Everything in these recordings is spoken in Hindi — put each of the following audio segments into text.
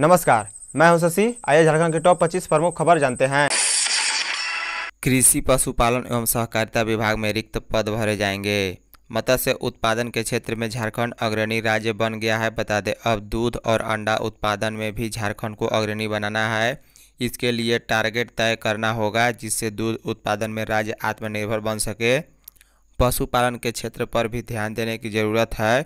नमस्कार मैं हूं शशि आइए झारखंड के टॉप 25 प्रमुख खबर जानते हैं कृषि पशुपालन एवं सहकारिता विभाग में रिक्त पद भरे जाएंगे मत्स्य उत्पादन के क्षेत्र में झारखंड अग्रणी राज्य बन गया है बता दें अब दूध और अंडा उत्पादन में भी झारखंड को अग्रणी बनाना है इसके लिए टारगेट तय करना होगा जिससे दूध उत्पादन में राज्य आत्मनिर्भर बन सके पशुपालन के क्षेत्र पर भी ध्यान देने की ज़रूरत है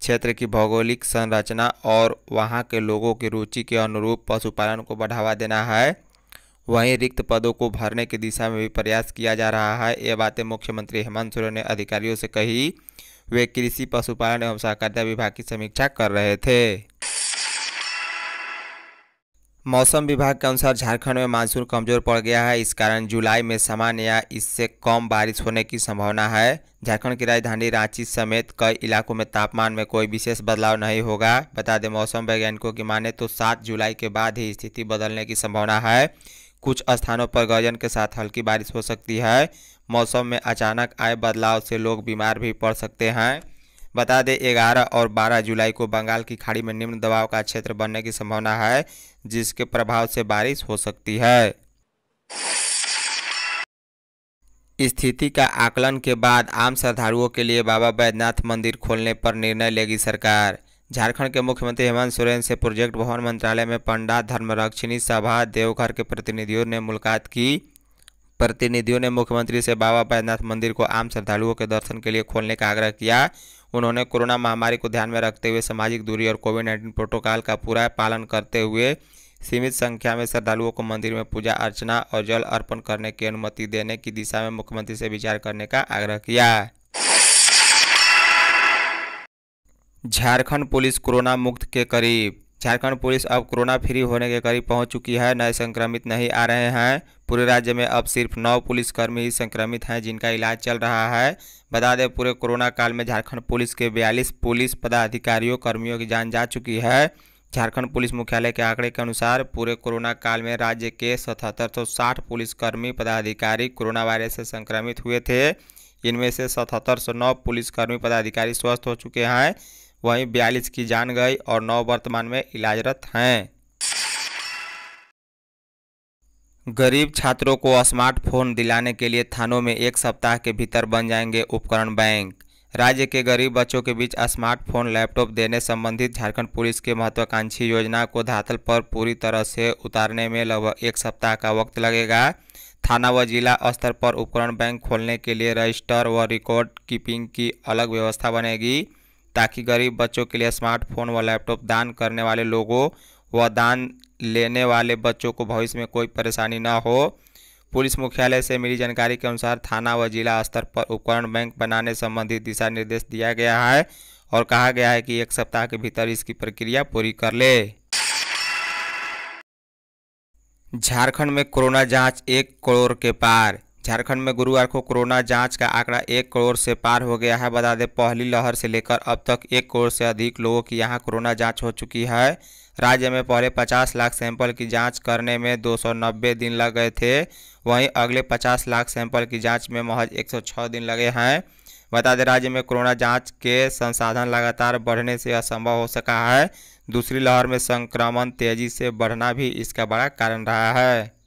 क्षेत्र की भौगोलिक संरचना और वहाँ के लोगों की रुचि के अनुरूप पशुपालन को बढ़ावा देना है वहीं रिक्त पदों को भरने की दिशा में भी प्रयास किया जा रहा है ये बातें मुख्यमंत्री हेमंत सोरेन ने अधिकारियों से कही वे कृषि पशुपालन एवं सहकारिता विभाग की समीक्षा कर रहे थे मौसम विभाग के अनुसार झारखंड में मानसून कमजोर पड़ गया है इस कारण जुलाई में सामान्य या इससे कम बारिश होने की संभावना है झारखंड की राजधानी रांची समेत कई इलाकों में तापमान में कोई विशेष बदलाव नहीं होगा बता दें मौसम वैज्ञानिकों की माने तो 7 जुलाई के बाद ही स्थिति बदलने की संभावना है कुछ स्थानों पर गर्जन के साथ हल्की बारिश हो सकती है मौसम में अचानक आए बदलाव से लोग बीमार भी पड़ सकते हैं बता दें 11 और 12 जुलाई को बंगाल की खाड़ी में निम्न दबाव का क्षेत्र बनने की संभावना है जिसके प्रभाव से बारिश हो सकती है स्थिति का आकलन के बाद आम श्रद्धालुओं के लिए बाबा बैद्यनाथ मंदिर खोलने पर निर्णय लेगी सरकार झारखंड के मुख्यमंत्री हेमंत सोरेन से प्रोजेक्ट भवन मंत्रालय में पंडा धर्मरक्षिणी सभा देवघर के प्रतिनिधियों ने मुलाकात की प्रतिनिधियों ने मुख्यमंत्री से बाबा बैद्यनाथ मंदिर को आम श्रद्धालुओं के दर्शन के लिए खोलने का आग्रह किया उन्होंने कोरोना महामारी को ध्यान में रखते हुए सामाजिक दूरी और कोविड नाइन्टीन प्रोटोकॉल का पूरा पालन करते हुए सीमित संख्या में श्रद्धालुओं को मंदिर में पूजा अर्चना और जल अर्पण करने की अनुमति देने की दिशा में मुख्यमंत्री से विचार करने का आग्रह किया झारखंड पुलिस कोरोना मुक्त के करीब झारखंड पुलिस अब कोरोना फ्री होने के करीब पहुंच चुकी है नए संक्रमित नहीं आ रहे हैं पूरे राज्य में अब सिर्फ नौ पुलिसकर्मी ही संक्रमित हैं जिनका इलाज चल रहा है बता दें पूरे कोरोना काल में झारखंड पुलिस के बयालीस पुलिस पदाधिकारियों कर्मियों की जान जा चुकी है झारखंड पुलिस मुख्यालय के आंकड़े के अनुसार पूरे कोरोना काल में राज्य के सतहत्तर सौ साठ पुलिसकर्मी पदाधिकारी कोरोना वायरस से संक्रमित हुए थे इनमें से सतहत्तर सौ नौ पुलिसकर्मी पदाधिकारी स्वस्थ हो चुके हैं वहीं बयालीस की जान गई और नौ वर्तमान में इलाजरत हैं गरीब छात्रों को स्मार्टफोन दिलाने के लिए थानों में एक सप्ताह के भीतर बन जाएंगे उपकरण बैंक राज्य के गरीब बच्चों के बीच स्मार्टफोन लैपटॉप देने संबंधित झारखंड पुलिस के महत्वाकांक्षी योजना को धातल पर पूरी तरह से उतारने में लगभग एक सप्ताह का वक्त लगेगा थाना व जिला स्तर पर उपकरण बैंक खोलने के लिए रजिस्टर व रिकॉर्ड कीपिंग की अलग व्यवस्था बनेगी ताकि गरीब बच्चों के लिए स्मार्टफोन व लैपटॉप दान करने वाले लोगों व दान लेने वाले बच्चों को भविष्य में कोई परेशानी न हो पुलिस मुख्यालय से मिली जानकारी के अनुसार थाना व जिला स्तर पर उपकरण बैंक बनाने संबंधी दिशा निर्देश दिया गया है और कहा गया है कि एक सप्ताह के भीतर इसकी प्रक्रिया पूरी कर ले झारखंड में कोरोना जांच एक करोड़ के पार झारखंड में गुरुवार को कोरोना जांच का आंकड़ा एक करोड़ से पार हो गया है बता दें पहली लहर से लेकर अब तक एक करोड़ से अधिक लोगों की यहां कोरोना जांच हो चुकी है राज्य में पहले 50 लाख सैंपल की जांच करने में 290 दिन लग गए थे वहीं अगले 50 लाख सैंपल की जांच में महज 106 दिन लगे हैं बता दें राज्य में कोरोना जाँच के संसाधन लगातार बढ़ने से असंभव हो सका है दूसरी लहर में संक्रमण तेजी से बढ़ना भी इसका बड़ा कारण रहा है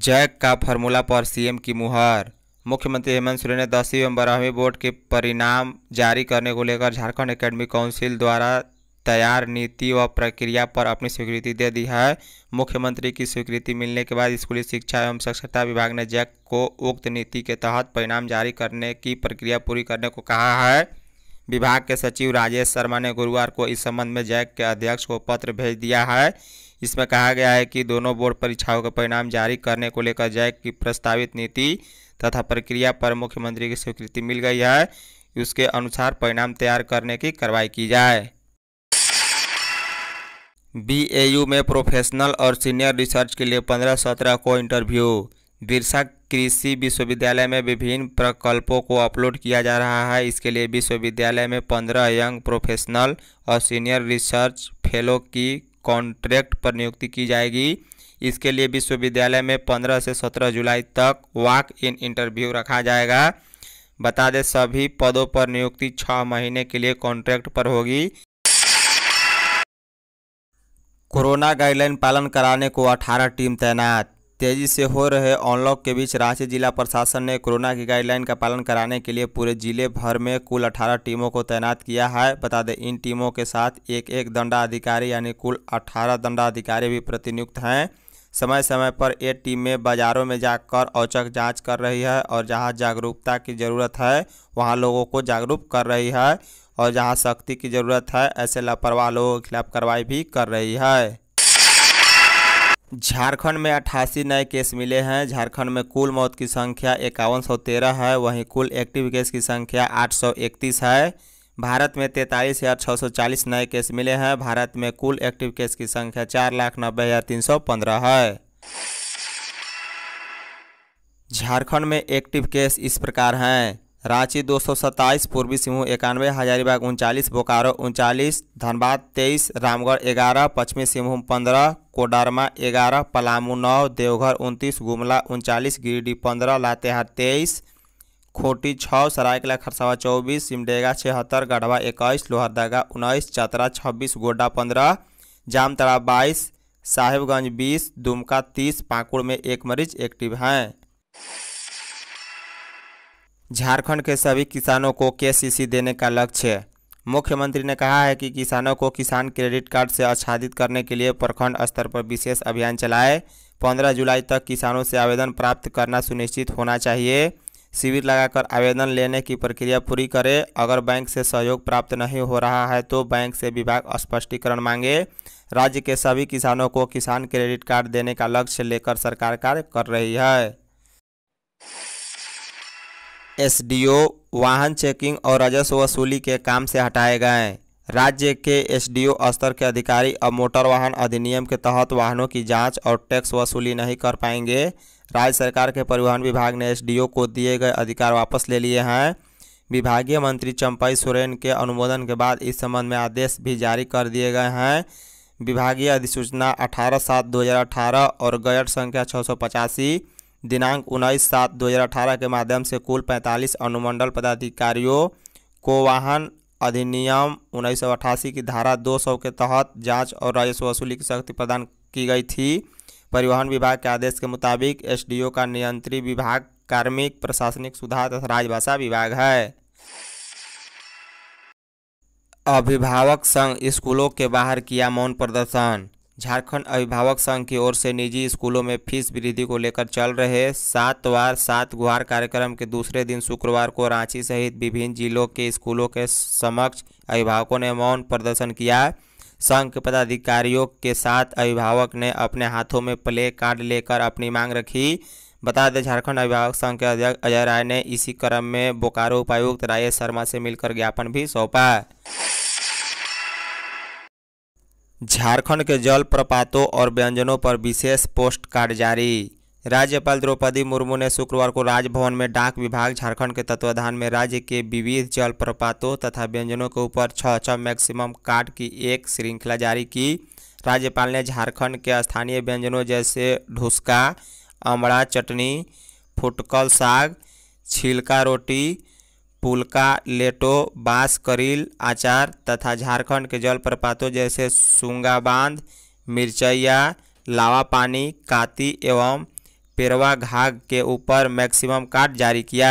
जैक का फार्मूला पर सीएम की मुहर मुख्यमंत्री हेमंत सोरेन ने दसवीं एवं बारहवीं बोर्ड के परिणाम जारी करने को लेकर झारखंड एकेडमी काउंसिल द्वारा तैयार नीति व प्रक्रिया पर अपनी स्वीकृति दे दी है मुख्यमंत्री की स्वीकृति मिलने के बाद स्कूली शिक्षा एवं साक्षरता विभाग ने जैक को उक्त नीति के तहत परिणाम जारी करने की प्रक्रिया पूरी करने को कहा है विभाग के सचिव राजेश शर्मा ने गुरुवार को इस संबंध में जैक के अध्यक्ष को पत्र भेज दिया है इसमें कहा गया है कि दोनों बोर्ड परीक्षाओं के परिणाम जारी करने को लेकर जैक की प्रस्तावित नीति तथा प्रक्रिया पर मुख्यमंत्री की स्वीकृति मिल गई है उसके अनुसार परिणाम तैयार करने की कार्रवाई की जाए बी में प्रोफेशनल और सीनियर रिसर्च के लिए पंद्रह सत्रह को इंटरव्यू बिरसा कृषि विश्वविद्यालय में विभिन्न प्रकल्पों को अपलोड किया जा रहा है इसके लिए विश्वविद्यालय में पंद्रह यंग प्रोफेशनल और सीनियर रिसर्च फेलो की कॉन्ट्रैक्ट पर नियुक्ति की जाएगी इसके लिए विश्वविद्यालय में 15 से 17 जुलाई तक वॉक इन इंटरव्यू रखा जाएगा बता दें सभी पदों पर नियुक्ति छः महीने के लिए कॉन्ट्रैक्ट पर होगी कोरोना गाइडलाइन पालन कराने को 18 टीम तैनात तेजी से हो रहे अनलॉक के बीच रांची जिला प्रशासन ने कोरोना की गाइडलाइन का पालन कराने के लिए पूरे जिले भर में कुल 18 टीमों को तैनात किया है बता दें इन टीमों के साथ एक एक दंडाधिकारी यानी कुल 18 दंडाधिकारी भी प्रतिनियुक्त हैं समय समय पर ये टीमें बाज़ारों में जाकर औचक जांच कर रही है और जहाँ जागरूकता की ज़रूरत है वहाँ लोगों को जागरूक कर रही है और जहाँ सख्ती की ज़रूरत है ऐसे लापरवाह लोगों के खिलाफ कार्रवाई भी कर रही है झारखंड में अट्ठासी नए केस मिले हैं झारखंड में कुल मौत की संख्या इक्यावन सौ तेरह है वहीं कुल एक्टिव केस की संख्या आठ सौ इकतीस है भारत में तैंतालीस हज़ार छः सौ चालीस नए केस मिले हैं भारत में कुल एक्टिव केस की संख्या चार लाख नब्बे हज़ार तीन सौ पंद्रह है झारखंड में एक्टिव केस इस प्रकार हैं रांची दो सौ सत्ताईस पूर्वी सिंहभूम इक्यानवे हजारीबाग उनचालीस बोकारो उनचालीस धनबाद तेईस रामगढ़ ग्यारह पश्चिमी सिंहभूम पंद्रह कोडरमा ग्यारह पलामू नौ देवघर उनतीस गुमला उनचालीस गिरिडीह पंद्रह लातेहार तेईस खोटी छः सरायकला खरसावा चौबीस सिमडेगा छिहत्तर गढ़वा इक्कीस लोहरदगा उन्नीस चतरा छब्बीस गोड्डा पंद्रह जामतरा बाईस साहेबगंज बीस दुमका तीस पाकुड़ में एक मरीज एक्टिव हैं झारखंड के सभी किसानों को केसीसी देने का लक्ष्य मुख्यमंत्री ने कहा है कि किसानों को किसान क्रेडिट कार्ड से आच्छादित करने के लिए प्रखंड स्तर पर विशेष अभियान चलाए पंद्रह जुलाई तक किसानों से आवेदन प्राप्त करना सुनिश्चित होना चाहिए शिविर लगाकर आवेदन लेने की प्रक्रिया पूरी करें अगर बैंक से सहयोग प्राप्त नहीं हो रहा है तो बैंक से विभाग स्पष्टीकरण मांगे राज्य के सभी किसानों को किसान क्रेडिट कार्ड देने का लक्ष्य लेकर सरकार कार्य कर रही है एसडीओ वाहन चेकिंग और राजस्व वसूली के काम से हटाए गए राज्य के एसडीओ स्तर के अधिकारी अब मोटर वाहन अधिनियम के तहत वाहनों की जांच और टैक्स वसूली नहीं कर पाएंगे राज्य सरकार के परिवहन विभाग ने एसडीओ को दिए गए अधिकार वापस ले लिए हैं विभागीय मंत्री चंपाई सोरेन के अनुमोदन के बाद इस संबंध में आदेश भी जारी कर दिए गए हैं विभागीय अधिसूचना अठारह सात दो और गयट संख्या छः दिनांक उन्नीस सात 2018 के माध्यम से कुल 45 अनुमंडल पदाधिकारियों को वाहन अधिनियम उन्नीस की धारा 200 के तहत जांच और राजस्व वसूली की शक्ति प्रदान की गई थी परिवहन विभाग के आदेश के मुताबिक एसडीओ का नियंत्री विभाग कार्मिक प्रशासनिक सुधार तथा राजभाषा विभाग है अभिभावक संघ स्कूलों के बाहर किया मौन प्रदर्शन झारखंड अभिभावक संघ की ओर से निजी स्कूलों में फीस वृद्धि को लेकर चल रहे सात वार सात गुहार कार्यक्रम के दूसरे दिन शुक्रवार को रांची सहित विभिन्न जिलों के स्कूलों के समक्ष अभिभावकों ने मौन प्रदर्शन किया संघ के पदाधिकारियों के साथ अभिभावक ने अपने हाथों में प्ले कार्ड लेकर अपनी मांग रखी बता दें झारखंड अभिभावक संघ के अध्यक्ष अजय राय ने इसी क्रम में बोकारो उपायुक्त राजेश शर्मा से मिलकर ज्ञापन भी सौंपा झारखंड के जल प्रपातों और व्यंजनों पर विशेष पोस्ट कार्ड जारी राज्यपाल द्रौपदी मुर्मू ने शुक्रवार को राजभवन में डाक विभाग झारखंड के तत्वाधान में राज्य के विविध जल प्रपातों तथा व्यंजनों के ऊपर छः छः मैक्सिमम कार्ड की एक श्रृंखला जारी की राज्यपाल ने झारखंड के स्थानीय व्यंजनों जैसे ढुसका अमड़ा चटनी फुटकल साग छिलका रोटी पुलका लेटो बांस करील आचार तथा झारखंड के जलप्रपातों जैसे सुंगा बांध मिर्चैया लावा पानी काती एवं पेरवा घाघ के ऊपर मैक्सिमम काट जारी किया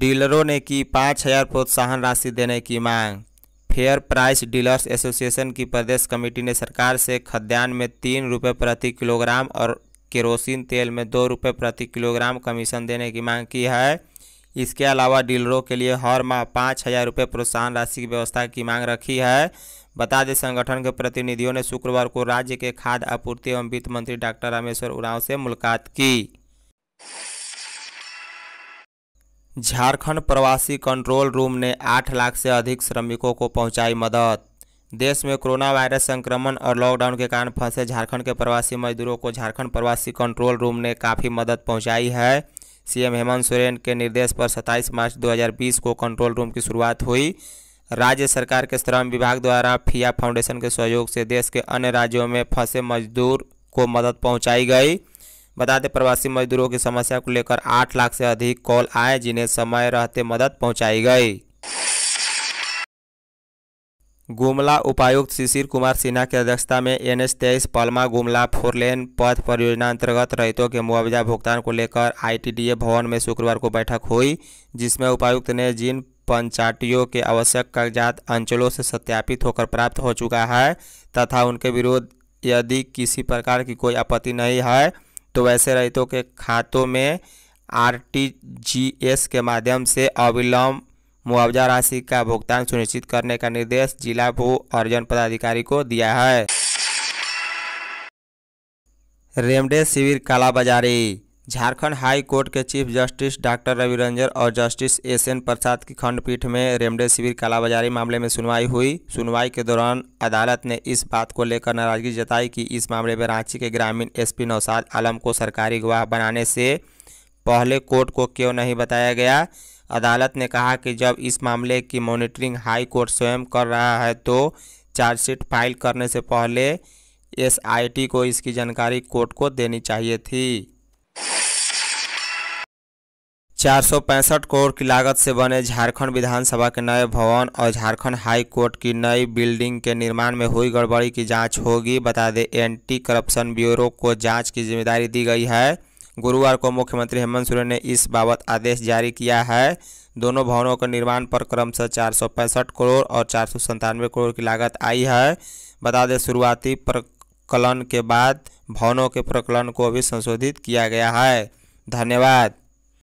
डीलरों ने की पाँच हजार प्रोत्साहन राशि देने की मांग फेयर प्राइस डीलर्स एसोसिएशन की प्रदेश कमेटी ने सरकार से खद्यान्न में तीन रुपये प्रति किलोग्राम और केरोसिन तेल में दो रुपये प्रति किलोग्राम कमीशन देने की मांग की है इसके अलावा डीलरों के लिए हर माह पाँच हज़ार रुपये प्रोत्साहन राशि की व्यवस्था की मांग रखी है बता दें संगठन के प्रतिनिधियों ने शुक्रवार को राज्य के खाद्य आपूर्ति एवं वित्त मंत्री डॉक्टर रामेश्वर उरांव से मुलाकात की झारखंड प्रवासी कंट्रोल रूम ने आठ लाख से अधिक श्रमिकों को पहुंचाई मदद देश में कोरोना वायरस संक्रमण और लॉकडाउन के कारण फंसे झारखंड के प्रवासी मजदूरों को झारखंड प्रवासी कंट्रोल रूम ने काफ़ी मदद पहुंचाई है सीएम हेमंत सोरेन के निर्देश पर 27 मार्च 2020 को कंट्रोल रूम की शुरुआत हुई राज्य सरकार के श्रम विभाग द्वारा फिया फाउंडेशन के सहयोग से देश के अन्य राज्यों में फंसे मजदूर को मदद पहुँचाई गई बता दें प्रवासी मजदूरों की समस्या को लेकर आठ लाख से अधिक कॉल आए जिन्हें समय रहते मदद पहुँचाई गई गुमला उपायुक्त शिशिर कुमार सिन्हा की अध्यक्षता में एन एच तेईस पलमा गुमला फोरलेन पथ परियोजना अंतर्गत रैतों के मुआवजा भुगतान को लेकर आईटीडीए भवन में शुक्रवार को बैठक हुई जिसमें उपायुक्त ने जिन पंचायतियों के आवश्यक कागजात अंचलों से सत्यापित होकर प्राप्त हो चुका है तथा उनके विरोध यदि किसी प्रकार की कोई आपत्ति नहीं है तो वैसे रहितों के खातों में आरटीजीएस के माध्यम से अविलंब मुआवजा राशि का भुगतान सुनिश्चित करने का निर्देश जिला भू अर्जन पदाधिकारी को दिया है रेमडेसिविर कालाबाजारी झारखंड हाई कोर्ट के chief justice doctor Ravi Ranjan और जस्टिस एस एन प्रसाद की खंडपीठ में रेमडेसिविर कालाबाजारी मामले में सुनवाई हुई सुनवाई के दौरान अदालत ने इस बात को लेकर नाराजगी जताई कि इस मामले में रांची के ग्रामीण एसपी नौसाद आलम को सरकारी गवाह बनाने से पहले कोर्ट को क्यों नहीं बताया गया अदालत ने कहा कि जब इस मामले की मॉनिटरिंग हाई कोर्ट स्वयं कर रहा है तो चार्जशीट फाइल करने से पहले एसआईटी को इसकी जानकारी कोर्ट को देनी चाहिए थी चार करोड़ की लागत से बने झारखंड विधानसभा के नए भवन और झारखंड हाई कोर्ट की नई बिल्डिंग के निर्माण में हुई गड़बड़ी की जांच होगी बता दें एंटी करप्शन ब्यूरो को जांच की जिम्मेदारी दी गई है गुरुवार को मुख्यमंत्री हेमंत सोरेन ने इस बाबत आदेश जारी किया है दोनों भवनों के निर्माण पर क्रमशः चार सौ पैंसठ करोड़ और चार सौ संतानवे करोड़ की लागत आई है बता दें शुरुआती प्रकलन के बाद भवनों के प्रकलन को भी संशोधित किया गया है धन्यवाद